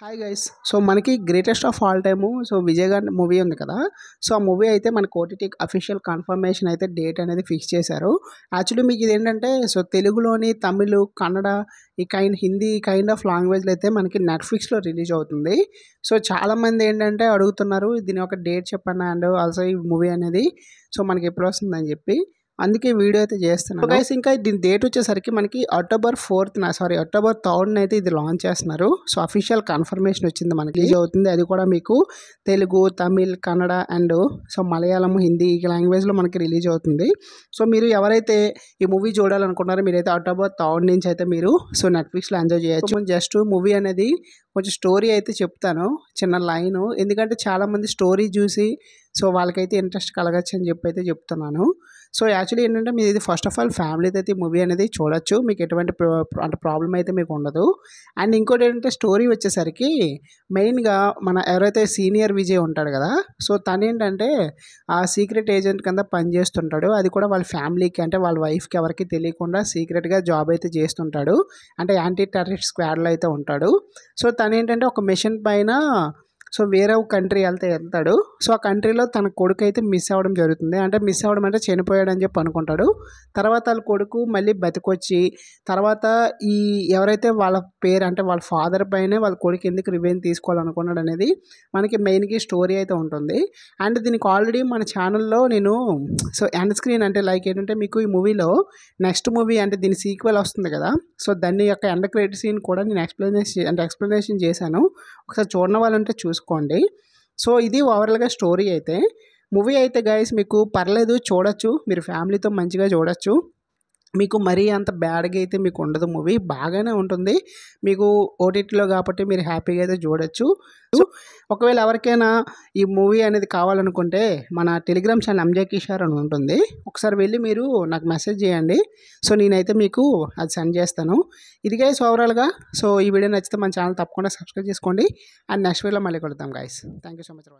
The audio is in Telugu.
హాయ్ గైస్ సో మనకి greatest of all time so విజయగాంధ్ మూవీ ఉంది కదా సో ఆ మూవీ అయితే మనకు ఓటీటీ అఫీషియల్ కన్ఫర్మేషన్ అయితే డేట్ అనేది ఫిక్స్ చేశారు యాక్చువల్లీ మీకు ఇదేంటంటే సో తెలుగులోని తమిళ్ కన్నడ ఈ కైండ్ హిందీ కైండ్ ఆఫ్ లాంగ్వేజ్లో అయితే మనకి నెట్ఫ్లిక్స్లో రిలీజ్ అవుతుంది సో చాలామంది ఏంటంటే అడుగుతున్నారు దీని ఒక డేట్ చెప్పండి అండ్ ఆల్సో ఈ మూవీ అనేది సో మనకి ఎప్పుడు వస్తుందని చెప్పి అందుకే వీడియో అయితే చేస్తున్నాను గైస్ ఇంకా దీని డేట్ వచ్చేసరికి మనకి అక్టోబర్ ఫోర్త్ నా సారీ అక్టోబర్ థర్డ్ అయితే ఇది లాంచ్ చేస్తున్నారు సో అఫీషియల్ కన్ఫర్మేషన్ వచ్చింది మనకి రిలీజ్ అవుతుంది అది కూడా మీకు తెలుగు తమిళ్ కన్నడ అండ్ సో మలయాళం హిందీ ఈ లాంగ్వేజ్లో మనకి రిలీజ్ అవుతుంది సో మీరు ఎవరైతే ఈ మూవీ చూడాలనుకున్నారో మీరైతే అక్టోబర్ థర్డ్ నుంచి అయితే మీరు సో నెట్ఫ్లిక్స్లో ఎంజాయ్ చేయొచ్చు జస్ట్ మూవీ అనేది కొంచెం స్టోరీ అయితే చెప్తాను చిన్న లైను ఎందుకంటే చాలామంది స్టోరీ చూసి సో వాళ్ళకైతే ఇంట్రెస్ట్ కలగచ్చు అని చెప్పి అయితే చెప్తున్నాను సో యాక్చువల్లీ ఏంటంటే మీరు ఇది ఫస్ట్ ఆఫ్ ఆల్ ఫ్యామిలీతో అయితే మూవీ అనేది చూడొచ్చు మీకు ఎటువంటి అంటే ప్రాబ్లం అయితే మీకు ఉండదు అండ్ ఇంకోటి ఏంటంటే స్టోరీ వచ్చేసరికి మెయిన్గా మన ఎవరైతే సీనియర్ విజయ్ ఉంటాడు కదా సో తను ఏంటంటే ఆ సీక్రెట్ ఏజెంట్ కింద పనిచేస్తుంటాడు అది కూడా వాళ్ళ ఫ్యామిలీకి అంటే వాళ్ళ వైఫ్కి ఎవరికి తెలియకుండా సీక్రెట్గా జాబ్ అయితే చేస్తుంటాడు అంటే యాంటీ టెర్రరిస్ట్ స్క్వాడ్లో అయితే ఉంటాడు సో తను తను ఏంటంటే ఒక మెషిన్ పైన సో వేరే ఒక కంట్రీ వెళ్తే వెళ్తాడు సో ఆ కంట్రీలో తన కొడుకు అయితే మిస్ అవ్వడం జరుగుతుంది అంటే మిస్ అవ్వడం అంటే చనిపోయాడు అని చెప్పి అనుకుంటాడు తర్వాత వాళ్ళ కొడుకు మళ్ళీ బతికొచ్చి తర్వాత ఈ ఎవరైతే వాళ్ళ పేరు అంటే వాళ్ళ ఫాదర్ పైనే వాళ్ళ కొడుకు ఎందుకు రివెంజ్ తీసుకోవాలనుకున్నాడు అనేది మనకి మెయిన్గా స్టోరీ అయితే ఉంటుంది అండ్ దీనికి ఆల్రెడీ మన ఛానల్లో నేను సో ఎండ్ స్క్రీన్ అంటే లైక్ ఏంటంటే మీకు ఈ మూవీలో నెక్స్ట్ మూవీ అంటే దీని సీక్వెల్ వస్తుంది కదా సో దాన్ని యొక్క ఎండ్ క్రెడిట్ సీన్ కూడా నేను ఎక్స్ప్లెనేషన్ అంటే ఎక్స్ప్లెనేషన్ చేశాను ఒకసారి చూడని వాళ్ళంటే చూసి చూసుకోండి సో ఇది ఓవరాల్గా స్టోరీ అయితే మూవీ అయితే గైస్ మీకు పర్లేదు చూడొచ్చు మీరు ఫ్యామిలీతో మంచిగా చూడొచ్చు మీకు మరీ అంత బ్యాడ్గా అయితే మీకు ఉండదు మూవీ బాగానే ఉంటుంది మీకు ఓటీటీలో కాబట్టి మీరు హ్యాపీగా అయితే చూడొచ్చు ఒకవేళ ఎవరికైనా ఈ మూవీ అనేది కావాలనుకుంటే మన టెలిగ్రామ్ ఛానల్ అంజయ్ కిషార్ అని ఉంటుంది ఒకసారి వెళ్ళి మీరు నాకు మెసేజ్ చేయండి సో నేనైతే మీకు అది సెండ్ చేస్తాను ఇది గైస్ ఓవరాల్గా సో ఈ వీడియో నచ్చితే మన ఛానల్ తప్పకుండా సబ్స్క్రైబ్ చేసుకోండి అండ్ నెక్స్ట్ వీడియోలో మళ్ళీ కొడతాం guys thank you so much